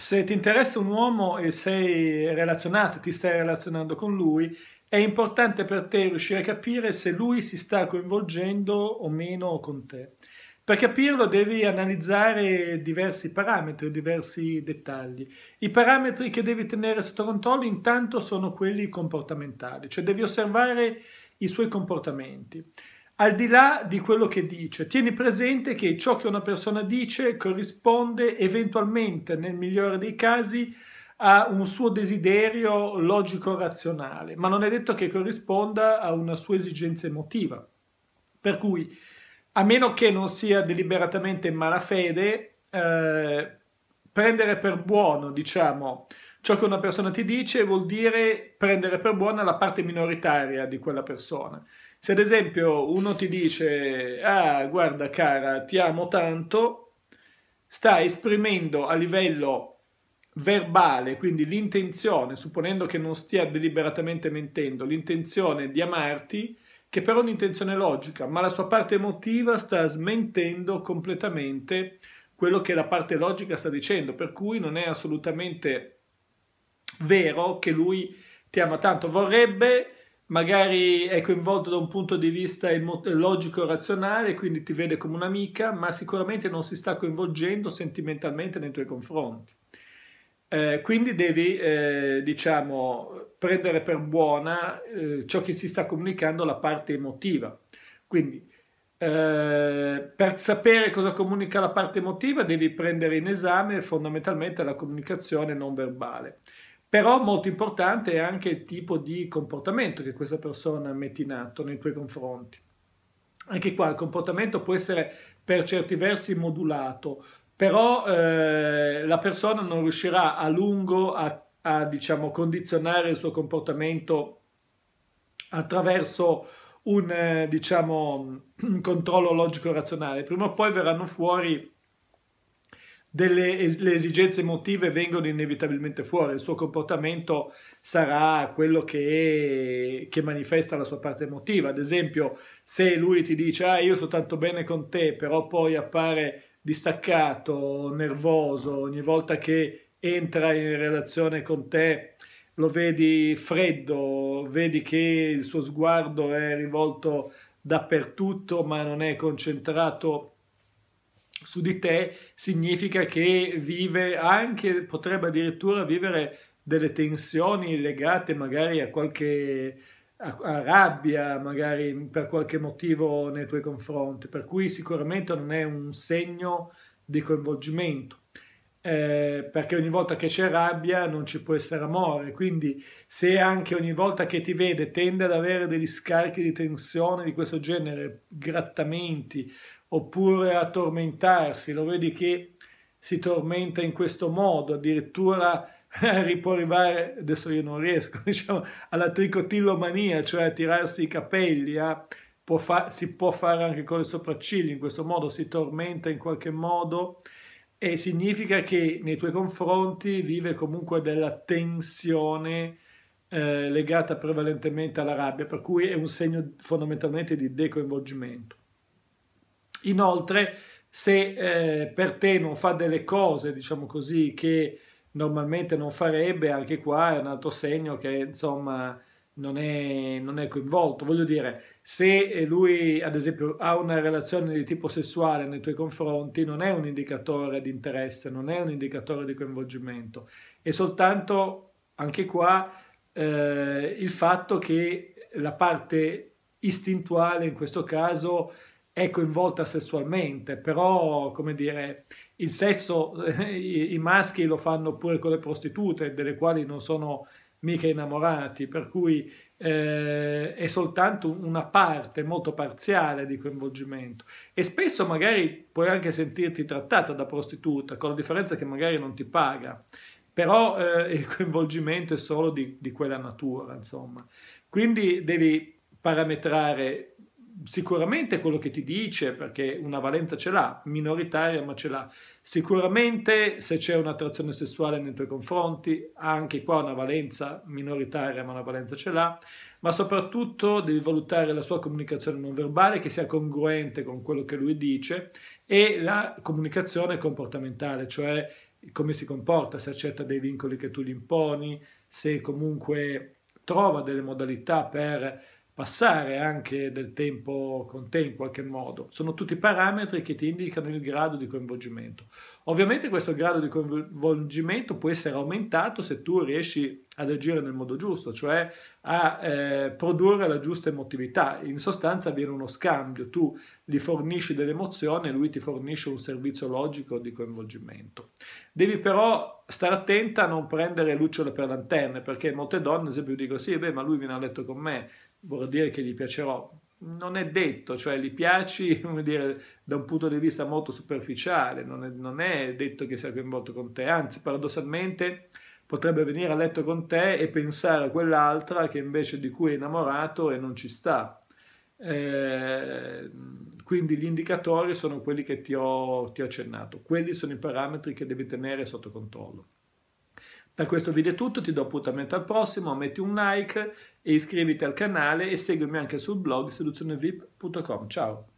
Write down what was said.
se ti interessa un uomo e sei relazionato, ti stai relazionando con lui, è importante per te riuscire a capire se lui si sta coinvolgendo o meno con te. Per capirlo devi analizzare diversi parametri, diversi dettagli. I parametri che devi tenere sotto controllo intanto sono quelli comportamentali, cioè devi osservare i suoi comportamenti al di là di quello che dice, tieni presente che ciò che una persona dice corrisponde eventualmente, nel migliore dei casi, a un suo desiderio logico-razionale, ma non è detto che corrisponda a una sua esigenza emotiva. Per cui, a meno che non sia deliberatamente in malafede, eh, prendere per buono, diciamo, ciò che una persona ti dice vuol dire prendere per buona la parte minoritaria di quella persona. Se ad esempio uno ti dice, ah guarda cara, ti amo tanto, sta esprimendo a livello verbale, quindi l'intenzione, supponendo che non stia deliberatamente mentendo, l'intenzione di amarti, che però è un'intenzione logica, ma la sua parte emotiva sta smentendo completamente quello che la parte logica sta dicendo, per cui non è assolutamente vero che lui ti ama tanto. Vorrebbe magari è coinvolto da un punto di vista emo- logico e razionale, quindi ti vede come un'amica, ma sicuramente non si sta coinvolgendo sentimentalmente nei tuoi confronti. Eh, quindi devi, eh, diciamo, prendere per buona eh, ciò che si sta comunicando, la parte emotiva. Quindi, eh, per sapere cosa comunica la parte emotiva, devi prendere in esame fondamentalmente la comunicazione non verbale. Però molto importante è anche il tipo di comportamento che questa persona mette in atto nei tuoi confronti. Anche qua il comportamento può essere per certi versi modulato, però eh, la persona non riuscirà a lungo a, a diciamo, condizionare il suo comportamento attraverso un, eh, diciamo, un controllo logico-razionale. Prima o poi verranno fuori delle es- esigenze emotive vengono inevitabilmente fuori, il suo comportamento sarà quello che, che, manifesta la sua parte emotiva. Ad esempio, se lui ti dice ah io sto tanto bene con te, però poi appare distaccato, nervoso, ogni volta che entra in relazione con te lo vedi freddo, vedi che il suo sguardo è rivolto dappertutto ma non è concentrato su di te significa che vive anche, potrebbe addirittura vivere delle tensioni legate magari a qualche a, a rabbia, magari per qualche motivo nei tuoi confronti, per cui sicuramente non è un segno di coinvolgimento. Eh, perché ogni volta che c'è rabbia non ci può essere amore, quindi se anche ogni volta che ti vede tende ad avere degli scarichi di tensione di questo genere, grattamenti oppure a tormentarsi, lo vedi che si tormenta in questo modo, addirittura può arrivare, adesso io non riesco, diciamo, alla tricotillomania, cioè a tirarsi i capelli, a, può fa, si può fare anche con le sopracciglia, in questo modo si tormenta in qualche modo e significa che nei tuoi confronti vive comunque della tensione eh, legata prevalentemente alla rabbia, per cui è un segno fondamentalmente di decoinvolgimento. Inoltre, se eh, per te non fa delle cose, diciamo così, che normalmente non farebbe, anche qua è un altro segno che insomma non è, non è coinvolto. Voglio dire, se eh, lui ad esempio ha una relazione di tipo sessuale nei tuoi confronti, non è un indicatore di interesse, non è un indicatore di coinvolgimento, è soltanto anche qua eh, il fatto che la parte istintuale in questo caso è coinvolta sessualmente, però come dire, il sesso i, i maschi lo fanno pure con le prostitute, delle quali non sono mica innamorati, per cui eh, è soltanto una parte molto parziale di coinvolgimento e spesso magari puoi anche sentirti trattata da prostituta, con la differenza che magari non ti paga, però eh, il coinvolgimento è solo di, di quella natura, insomma. Quindi devi parametrare sicuramente quello che ti dice, perché una valenza ce l'ha, minoritaria ma ce l'ha. Sicuramente se c'è un'attrazione sessuale nei tuoi confronti, anche qua una valenza minoritaria ma una valenza ce l'ha, ma soprattutto devi valutare la sua comunicazione non verbale che sia congruente con quello che lui dice e la comunicazione comportamentale, cioè come si comporta, se accetta dei vincoli che tu gli imponi, se comunque trova delle modalità per passare anche del tempo con te in qualche modo. Sono tutti parametri che ti indicano il grado di coinvolgimento. Ovviamente questo grado di coinvolgimento può essere aumentato se tu riesci ad agire nel modo giusto, cioè a eh, produrre la giusta emotività. In sostanza avviene uno scambio, tu gli fornisci dell'emozione e lui ti fornisce un servizio logico di coinvolgimento. Devi però stare attenta a non prendere lucciole per lanterne, perché molte donne, ad esempio, dicono sì, beh, ma lui viene a letto con me, vuol dire che gli piacerò non è detto, cioè gli piaci dire, da un punto di vista molto superficiale, non è, non è detto che sia coinvolto con te, anzi paradossalmente potrebbe venire a letto con te e pensare a quell'altra che invece di cui è innamorato e non ci sta. Eh, quindi gli indicatori sono quelli che ti ho, ti ho accennato, quelli sono i parametri che devi tenere sotto controllo. Per questo video è tutto, ti do appuntamento al prossimo, metti un like e iscriviti al canale e seguimi anche sul blog seduzionevip.com. Ciao!